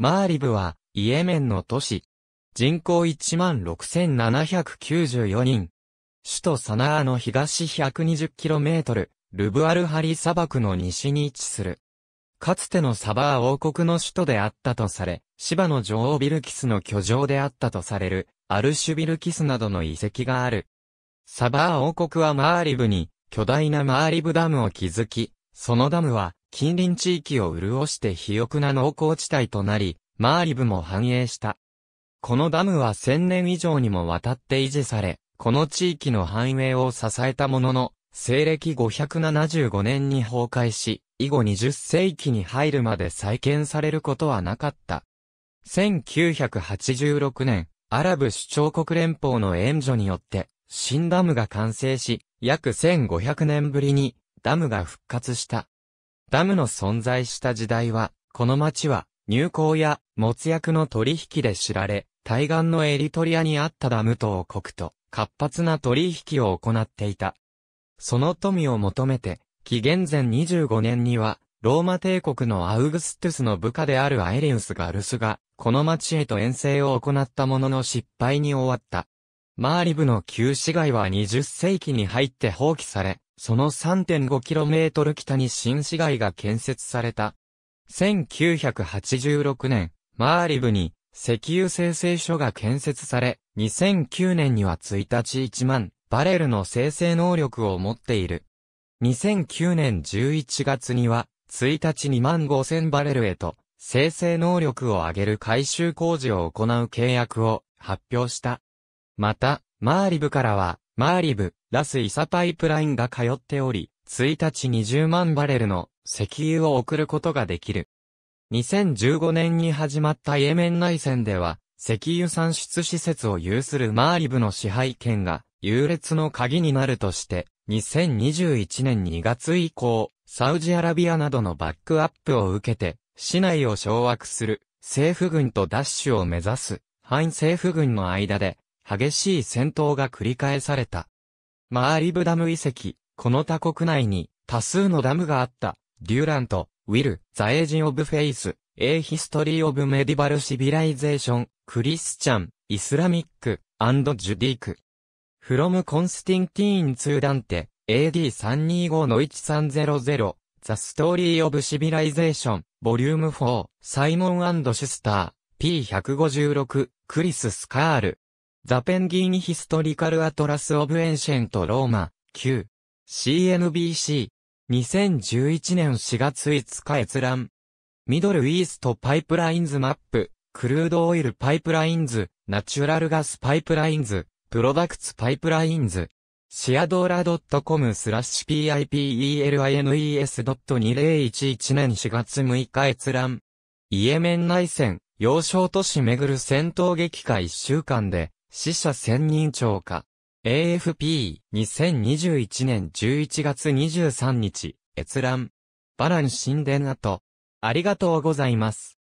マーリブは、イエメンの都市。人口16,794人。首都サナーの東 120km、ルブアルハリ砂漠の西に位置する。かつてのサバー王国の首都であったとされ、芝の女王ビルキスの居城であったとされる、アルシュビルキスなどの遺跡がある。サバー王国はマーリブに、巨大なマーリブダムを築き、そのダムは、近隣地域を潤して肥沃な農耕地帯となり、マーリブも繁栄した。このダムは1000年以上にもわたって維持され、この地域の繁栄を支えたものの、西暦575年に崩壊し、以後20世紀に入るまで再建されることはなかった。1986年、アラブ首長国連邦の援助によって、新ダムが完成し、約1500年ぶりにダムが復活した。ダムの存在した時代は、この町は、入港や、没薬の取引で知られ、対岸のエリトリアにあったダム島国と、活発な取引を行っていた。その富を求めて、紀元前25年には、ローマ帝国のアウグストゥスの部下であるアエリウス・ガルスが、この町へと遠征を行ったものの失敗に終わった。マーリブの旧市街は20世紀に入って放棄され、その 3.5km 北に新市街が建設された。1986年、マーリブに石油生成所が建設され、2009年には1日1万バレルの生成能力を持っている。2009年11月には、1日2万5000バレルへと、生成能力を上げる改修工事を行う契約を発表した。また、マーリブからは、マーリブ、ラスイサパイプラインが通っており、1日20万バレルの石油を送ることができる。2015年に始まったイエメン内戦では、石油産出施設を有するマーリブの支配権が優劣の鍵になるとして、2021年2月以降、サウジアラビアなどのバックアップを受けて、市内を掌握する政府軍とシュを目指す反政府軍の間で激しい戦闘が繰り返された。マーリブダム遺跡、この他国内に多数のダムがあった、デューラント、ウィル、ザエージン・オブ・フェイス、エイ・ヒストリー・オブ・メディバル・シビライゼーション、クリスチャン、イスラミック、アンド・ジュディーク。フロム・コンスティンティーン・ツー・ダンテ、AD325-1300、ザ・ストーリー・オブ・シビライゼーション、ボリューム4サイモンシスター、P156、クリス・スカール。ザ・ペンギーニ・ヒストリカル・アトラス・オブ・エンシェント・ローマ、q CNBC。2011年4月5日閲覧。ミドル・イースト・パイプラインズ・マップ。クルード・オイル・パイプラインズ。ナチュラル・ガス・パイプラインズ。プロダクツ・パイプラインズ。シアドーラ .com スラッシュ pipelines.2011 年4月6日閲覧。イエメン内戦、要衝都市めぐる戦闘激化1週間で、死者千人超過。AFP2021 年11月23日、閲覧。バラン神殿跡。ありがとうございます。